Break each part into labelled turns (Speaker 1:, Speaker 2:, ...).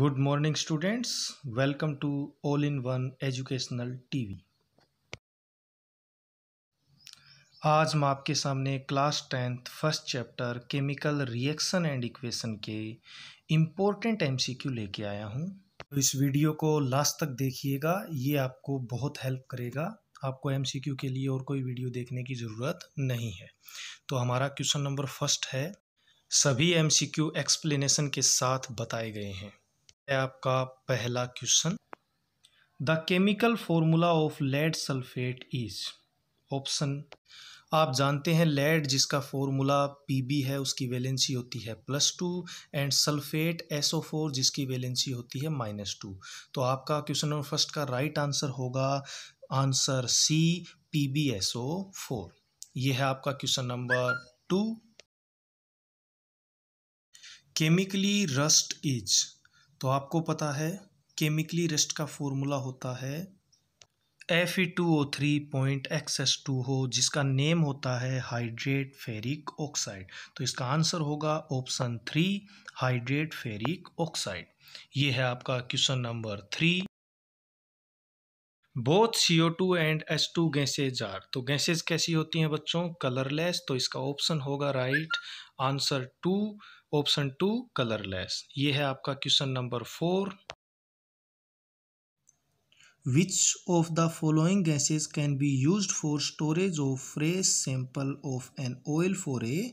Speaker 1: Good morning students welcome to all in one educational TV आज हम आपके सामने class tenth first chapter chemical reaction and equation के important MCQ लेके आया हूँ तो इस वीडियो को लास्ट तक देखिएगा ये आपको बहुत हेल्प करेगा आपको एमसीक्यू के लिए और कोई वीडियो देखने की ज़रूरत नहीं है तो हमारा क्वेश्चन नंबर फर्स्ट है सभी एमसीक्यू एक्सप्लेनेशन के साथ बताए गए हैं है आपका पहला question the chemical formula of lead sulphate is option आप जानते हैं लेड जिसका फॉर्मूला पीबी है उसकी वैलेंसी होती है plus two and sulphate SO four जिसकी वैलेंसी होती है माइनस टू तो आपका क्वेश्चन नंबर फर्स्ट का राइट आंसर होगा answer C P B S O four ये है आपका question number two chemically rust is तो आपको पता है केमिकली रेस्ट का फॉर्मूला होता है F E two O three point X S two हो जिसका नेम होता है हाइड्रेट फेरिक ऑक्साइड तो इसका आंसर होगा option three hydrate ferric oxide ये है आपका question number three both C O two and S two gases are तो गैसेज कैसी होती हैं बच्चों कलरलेस तो इसका ऑप्शन होगा right answer two option two colourless ये है आपका question number four which of the following gases can be use for storage of fresh sample of an oil for a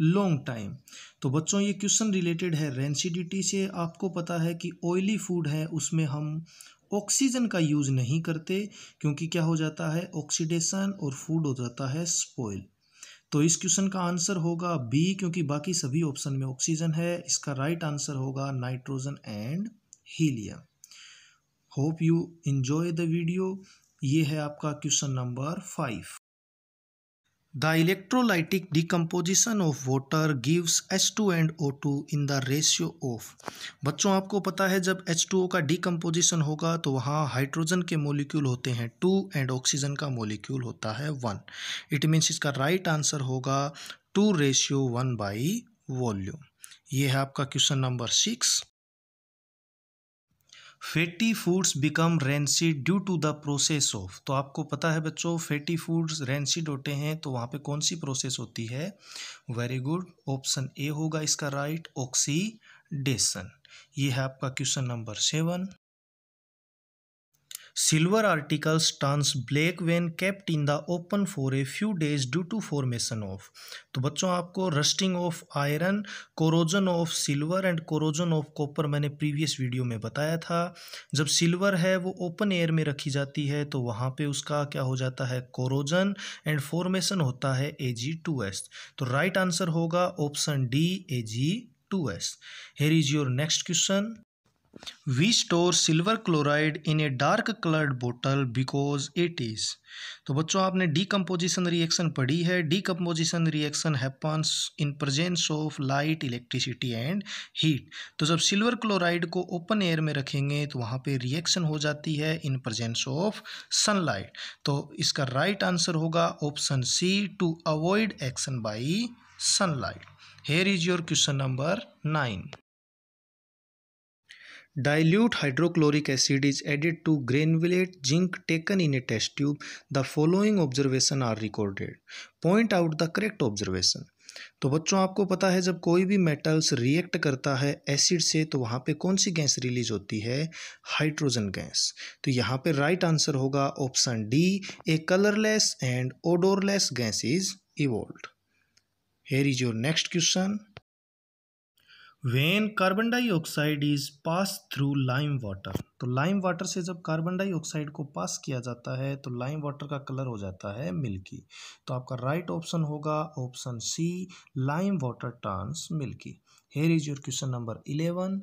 Speaker 1: long time तो बच्चों ये question related है rancidity से आपको पता है कि ऑयली फूड है उसमें हम ऑक्सीजन का यूज़ नहीं करते क्योंकि क्या हो जाता है ऑक्सीडेशन और फूड हो जाता है स्पॉइल तो इस क्वेश्चन का आंसर होगा बी क्योंकि बाकी सभी ऑप्शन में ऑक्सीजन है इसका राइट आंसर होगा nitrogen and helium hope you enjoy the video ये है आपका question number five The electrolytic decomposition of water gives and and O2 in the ratio of बच्चों आपको पता है जब H2O का decomposition होगा तो वहाँ हाइड्रोजन के मोलिक्यूल होते हैं टू एंड ऑक्सीजन का मोलिक्यूल होता है वन इट मीन्स इसका राइट right आंसर होगा two ratio one by volume ये है आपका question number six fatty foods become rancid due to the process of तो आपको पता है बच्चों फैटी फूड्स रेंसिड होते हैं तो वहाँ पे कौन सी प्रोसेस होती है वेरी गुड ऑप्शन ए होगा इसका राइट ऑक्सीडेशन ये है आपका question number seven silver articles turns black when kept in the open for a few days due to formation of तो बच्चों आपको rusting of iron corrosion of silver and corrosion of copper मैंने previous video में बताया था जब silver है वो ओपन एयर में रखी जाती है तो वहाँ पे उसका क्या हो जाता है कोरोजन एंड फॉर्मेशन होता है ए जी टू एस तो राइट आंसर होगा option D A G two S here is your next question we store silver chloride in a dark coloured bottle because it is तो बच्चों आपने decomposition reaction पढ़ी है decomposition reaction happens in presence of light electricity and heat तो जब silver chloride को open air में रखेंगे तो वहाँ पे रिएक्शन हो जाती है इन प्रजेंस ऑफ सनलाइट तो इसका राइट right आंसर होगा option C to avoid action by sunlight here is your question number nine Dilute hydrochloric acid is added to granulate zinc taken in a test tube. The following observation are recorded. Point out the correct observation. तो बच्चों आपको पता है जब कोई भी metals react करता है एसिड से तो वहाँ पे कौन सी गैस रिलीज होती है हाइड्रोजन गैस तो यहाँ पे राइट आंसर होगा option D a colourless and odourless gas is evolved here is your next question when carbon dioxide is pass through lime water तो लाइम वाटर से जब कार्बन डाइऑक्साइड को पास किया जाता है तो लाइम वाटर का कलर हो जाता है मिल्की तो आपका राइट ऑप्शन होगा option C lime water turns milky here is your question number eleven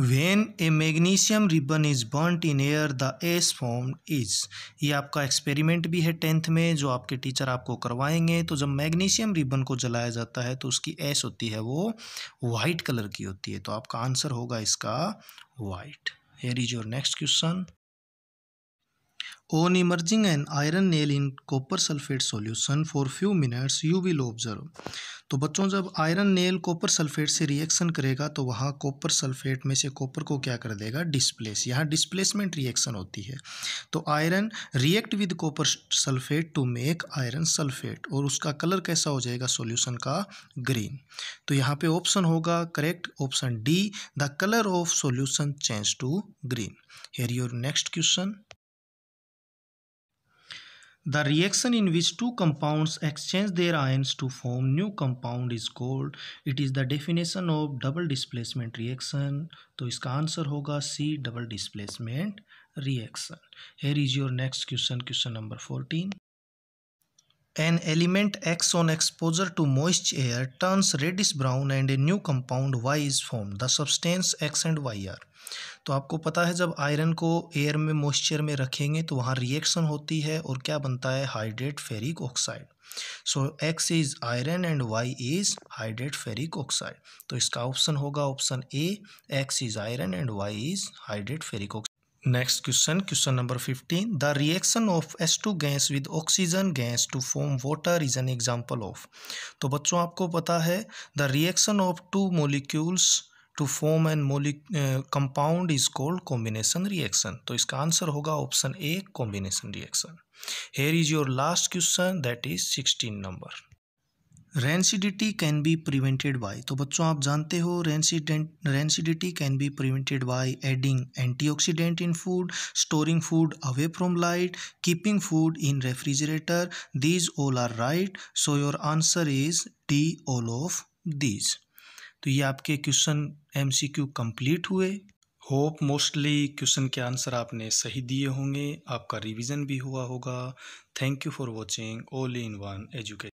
Speaker 1: when a magnesium ribbon is burnt in air the ash form is ये आपका एक्सपेरिमेंट भी है टेंथ में जो आपके टीचर आपको करवाएंगे तो जब मैग्नीशियम रिबन को जलाया जाता है तो उसकी एस होती है वो वाइट कलर की होती है तो आपका आंसर होगा इसका white here is your next question On immersing an iron nail in copper sulfate solution for few minutes, you will observe. तो बच्चों जब आयरन नेल कॉपर सल्फेट से रिएक्शन करेगा तो वहाँ कॉपर सल्फेट में से कॉपर को क्या कर देगा डिस्प्लेस यहाँ डिस्प्लेसमेंट रिएक्शन होती है तो iron react with copper sulphate to make iron sulphate और उसका कलर कैसा हो जाएगा सॉल्यूशन का ग्रीन तो यहाँ पे ऑप्शन होगा correct option D the colour of solution change to green here your next question The reaction in which two compounds exchange their ions to form new compound is called it is the definition of double displacement reaction its इसका answer hoga C double displacement reaction here is your next question question number 14 an element X on exposure to moist air turns reddish brown and a new compound Y is formed the substance X and Y are तो आपको पता है जब iron को air में moisture में रखेंगे तो वहाँ रिएक्शन होती है और क्या बनता है hydrate ferric oxide so X is iron and Y is hydrate ferric oxide तो इसका ऑप्शन होगा option A X is iron and Y is hydrate ferric oxide next question question number fifteen the reaction of S two gas with oxygen gas to form water is an example of तो बच्चों आपको पता है the reaction of two molecules to form an मोलिक compound is called combination reaction तो इसका answer होगा option A combination reaction here is your last question that is sixteen number rancidity can be prevented by तो बच्चों आप जानते हो रेंसिडेंट rancidity can be prevented by adding antioxidant in food storing food away from light keeping food in refrigerator these all are right so your answer is D all of these तो ये आपके question MCQ complete हुए hope mostly question के answer आपने सही दिए होंगे आपका रिवीजन भी हुआ होगा thank you for watching all in one education